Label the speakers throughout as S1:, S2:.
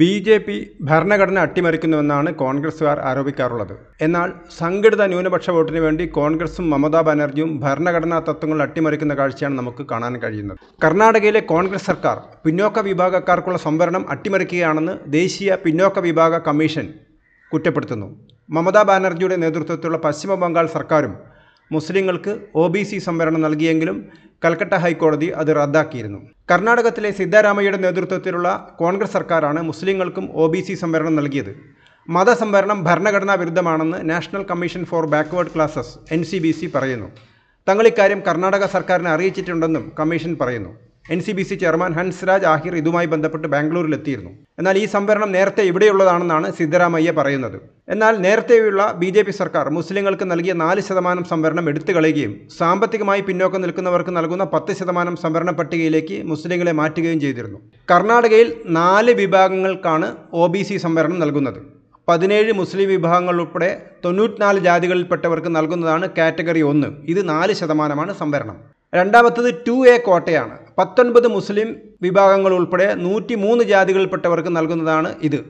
S1: B J P ഭരണഘടന അട്ടിമറിക്കുന്നുവെന്നാണ് കോൺഗ്രസുകാർ ആരോപിക്കാറുള്ളത് എന്നാൽ സംഘടിത ന്യൂനപക്ഷ വോട്ടിന് വേണ്ടി കോൺഗ്രസും മമതാ ബാനർജിയും ഭരണഘടനാ തത്വങ്ങൾ അട്ടിമറിക്കുന്ന കാഴ്ചയാണ് നമുക്ക് കാണാൻ കഴിയുന്നത് കർണാടകയിലെ കോൺഗ്രസ് സർക്കാർ പിന്നോക്ക വിഭാഗക്കാർക്കുള്ള സംവരണം അട്ടിമറിക്കുകയാണെന്ന് ദേശീയ പിന്നോക്ക വിഭാഗ കമ്മീഷൻ കുറ്റപ്പെടുത്തുന്നു മമതാ ബാനർജിയുടെ നേതൃത്വത്തിലുള്ള പശ്ചിമ ബംഗാൾ സർക്കാരും മുസ്ലിങ്ങൾക്ക് ഒ ബി സി സംവരണം നൽകിയെങ്കിലും കൽക്കട്ട ഹൈക്കോടതി അത് റദ്ദാക്കിയിരുന്നു കർണാടകത്തിലെ സിദ്ധരാമയ്യയുടെ നേതൃത്വത്തിലുള്ള കോൺഗ്രസ് സർക്കാരാണ് മുസ്ലിങ്ങൾക്കും ഒ ബി സി സംവരണം നൽകിയത് മതസംവരണം ഭരണഘടനാ വിരുദ്ധമാണെന്ന് National Commission for Backward Classes N C B C പറയുന്നു തങ്ങൾ ഇക്കാര്യം കർണാടക സർക്കാരിനെ അറിയിച്ചിട്ടുണ്ടെന്നും കമ്മീഷൻ പറയുന്നു N C B C chairman Hansraj Ahir ഇതുമായി ബന്ധപ്പെട്ട് ബാംഗ്ലൂരിലെത്തിയിരുന്നു എന്നാൽ ഈ സംവരണം നേരത്തെ ഇവിടെയുള്ളതാണെന്നാണ് സിദ്ധരാമയ്യ പറയുന്നത് എന്നാൽ നേരത്തെയുള്ള ബി ജെ പി സർക്കാർ മുസ്ലിങ്ങൾക്ക് നൽകിയ നാല് ശതമാനം സംവരണം എടുത്തു കളയുകയും സാമ്പത്തികമായി പിന്നോക്കം നിൽക്കുന്നവർക്ക് നൽകുന്ന പത്ത് ശതമാനം സംവരണ പട്ടികയിലേക്ക് മുസ്ലിങ്ങളെ മാറ്റുകയും ചെയ്തിരുന്നു കർണാടകയിൽ നാല് വിഭാഗങ്ങൾക്കാണ് ഒ ബി സി സംവരണം നൽകുന്നത് പതിനേഴ് മുസ്ലിം വിഭാഗങ്ങൾ ഉൾപ്പെടെ തൊണ്ണൂറ്റിനാല് ജാതികളിൽപ്പെട്ടവർക്ക് നൽകുന്നതാണ് കാറ്റഗറി ഒന്ന് ഇത് നാല് ശതമാനമാണ് സംവരണം രണ്ടാമത്തത് ടു എ കോട്ടയാണ് പത്തൊൻപത് മുസ്ലിം വിഭാഗങ്ങൾ ഉൾപ്പെടെ നൂറ്റി മൂന്ന് ജാതികളിൽപ്പെട്ടവർക്ക് നൽകുന്നതാണ് ഇത്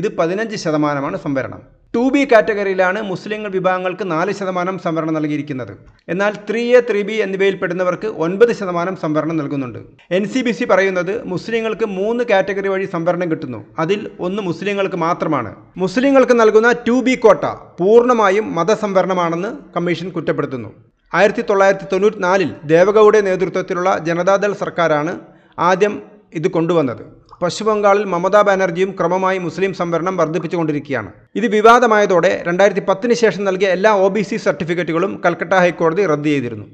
S1: ഇത് പതിനഞ്ച് ശതമാനമാണ് സംവരണം ടു ബി കാറ്റഗറിയിലാണ് മുസ്ലിങ്ങൾ വിഭാഗങ്ങൾക്ക് നാല് ശതമാനം സംവരണം നൽകിയിരിക്കുന്നത് എന്നാൽ ത്രീ എ ത്രീ ബി എന്നിവയിൽപ്പെടുന്നവർക്ക് ഒൻപത് ശതമാനം സംവരണം നൽകുന്നുണ്ട് എൻ സി ബി സി പറയുന്നത് മുസ്ലിങ്ങൾക്ക് മൂന്ന് കാറ്റഗറി വഴി സംവരണം കിട്ടുന്നു അതിൽ ഒന്ന് മുസ്ലിങ്ങൾക്ക് മാത്രമാണ് മുസ്ലിങ്ങൾക്ക് നൽകുന്ന ടു ബി കോട്ട പൂർണ്ണമായും മതസംവരണമാണെന്ന് കമ്മീഷൻ കുറ്റപ്പെടുത്തുന്നു ആയിരത്തി തൊള്ളായിരത്തി തൊണ്ണൂറ്റി നാലിൽ ദേവഗൌഡയുടെ നേതൃത്വത്തിലുള്ള ജനതാദൾ സർക്കാരാണ് ആദ്യം ഇത് കൊണ്ടുവന്നത് പശ്ചിമ ബംഗാളിൽ മമതാ ബാനർജിയും ക്രമമായി മുസ്ലിം സംവരണം വർദ്ധിപ്പിച്ചുകൊണ്ടിരിക്കുകയാണ് ഇത് വിവാദമായതോടെ രണ്ടായിരത്തി പത്തിന് ശേഷം നൽകിയ എല്ലാ ഒ സർട്ടിഫിക്കറ്റുകളും കൽക്കട്ട ഹൈക്കോടതി റദ്ദ് ചെയ്തിരുന്നു